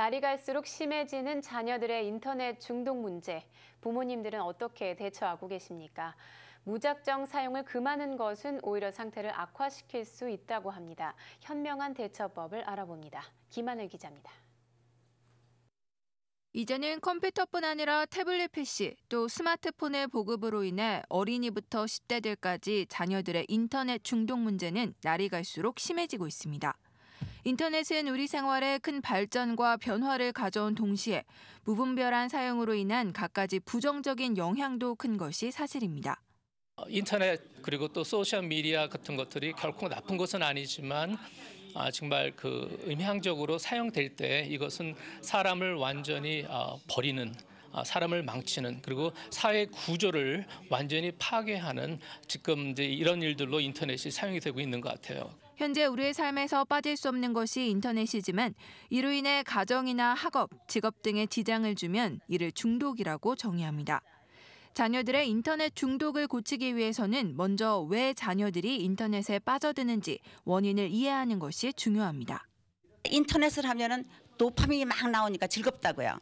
날이 갈수록 심해지는 자녀들의 인터넷 중독 문제. 부모님들은 어떻게 대처하고 계십니까? 무작정 사용을 금하는 것은 오히려 상태를 악화시킬 수 있다고 합니다. 현명한 대처법을 알아봅니다. 김하늘 기자입니다. 이제는 컴퓨터뿐 아니라 태블릿 PC 또 스마트폰의 보급으로 인해 어린이부터 10대들까지 자녀들의 인터넷 중독 문제는 날이 갈수록 심해지고 있습니다. 인터넷은 우리 생활에 큰 발전과 변화를 가져온 동시에 무분별한 사용으로 인한 갖가지 부정적인 영향도 큰 것이 사실입니다. 어, 인터넷 그리고 또 소셜 미디어 같은 것들이 결코 나쁜 것은 아니지만 아, 정말 그 음향적으로 사용될 때 이것은 사람을 완전히 어, 버리는 아, 사람을 망치는 그리고 사회 구조를 완전히 파괴하는 지금 이제 이런 일들로 인터넷이 사용이 되고 있는 것 같아요. 현재 우리의 삶에서 빠질 수 없는 것이 인터넷이지만 이로 인해 가정이나 학업, 직업 등에 지장을 주면 이를 중독이라고 정의합니다. 자녀들의 인터넷 중독을 고치기 위해서는 먼저 왜 자녀들이 인터넷에 빠져드는지 원인을 이해하는 것이 중요합니다. 인터넷을 하면은 도파민이 막 나오니까 즐겁다고요.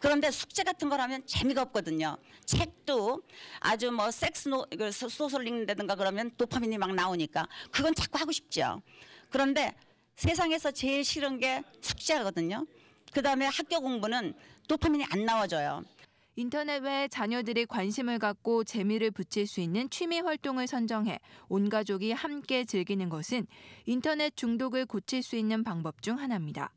그런데 숙제 같은 걸 하면 재미가 없거든요. 책도 아주 뭐 섹스 노, 소설 읽는다든가 그러면 도파민이 막 나오니까 그건 자꾸 하고 싶죠. 그런데 세상에서 제일 싫은 게 숙제거든요. 그 다음에 학교 공부는 도파민이 안 나와줘요. 인터넷 외에 자녀들이 관심을 갖고 재미를 붙일 수 있는 취미 활동을 선정해 온 가족이 함께 즐기는 것은 인터넷 중독을 고칠 수 있는 방법 중 하나입니다.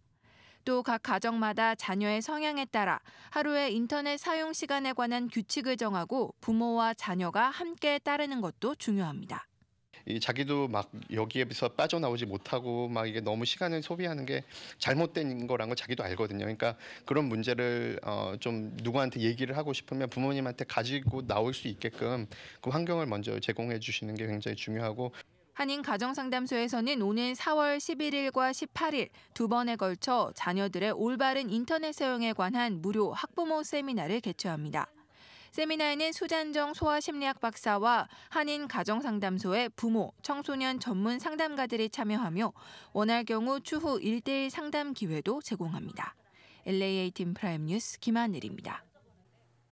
또각 가정마다 자녀의 성향에 따라 하루에 인터넷 사용 시간에 관한 규칙을 정하고 부모와 자녀가 함께 따르는 것도 중요합니다. 이 자기도 막 여기에서 빠져나오지 못하고 막 이게 너무 시간을 소비하는 게 잘못된 거란 걸 자기도 알거든요. 그러니까 그런 문제를 어좀 누구한테 얘기를 하고 싶으면 부모님한테 가지고 나올 수 있게끔 그 환경을 먼저 제공해 주시는 게 굉장히 중요하고 한인 가정상담소에서는 오는 4월 11일과 18일 두 번에 걸쳐 자녀들의 올바른 인터넷 사용에 관한 무료 학부모 세미나를 개최합니다. 세미나에는 수잔정 소아심리학 박사와 한인 가정상담소의 부모, 청소년 전문 상담가들이 참여하며 원할 경우 추후 일대일 상담 기회도 제공합니다. l a 팀 프라임 뉴스 김하늘입니다.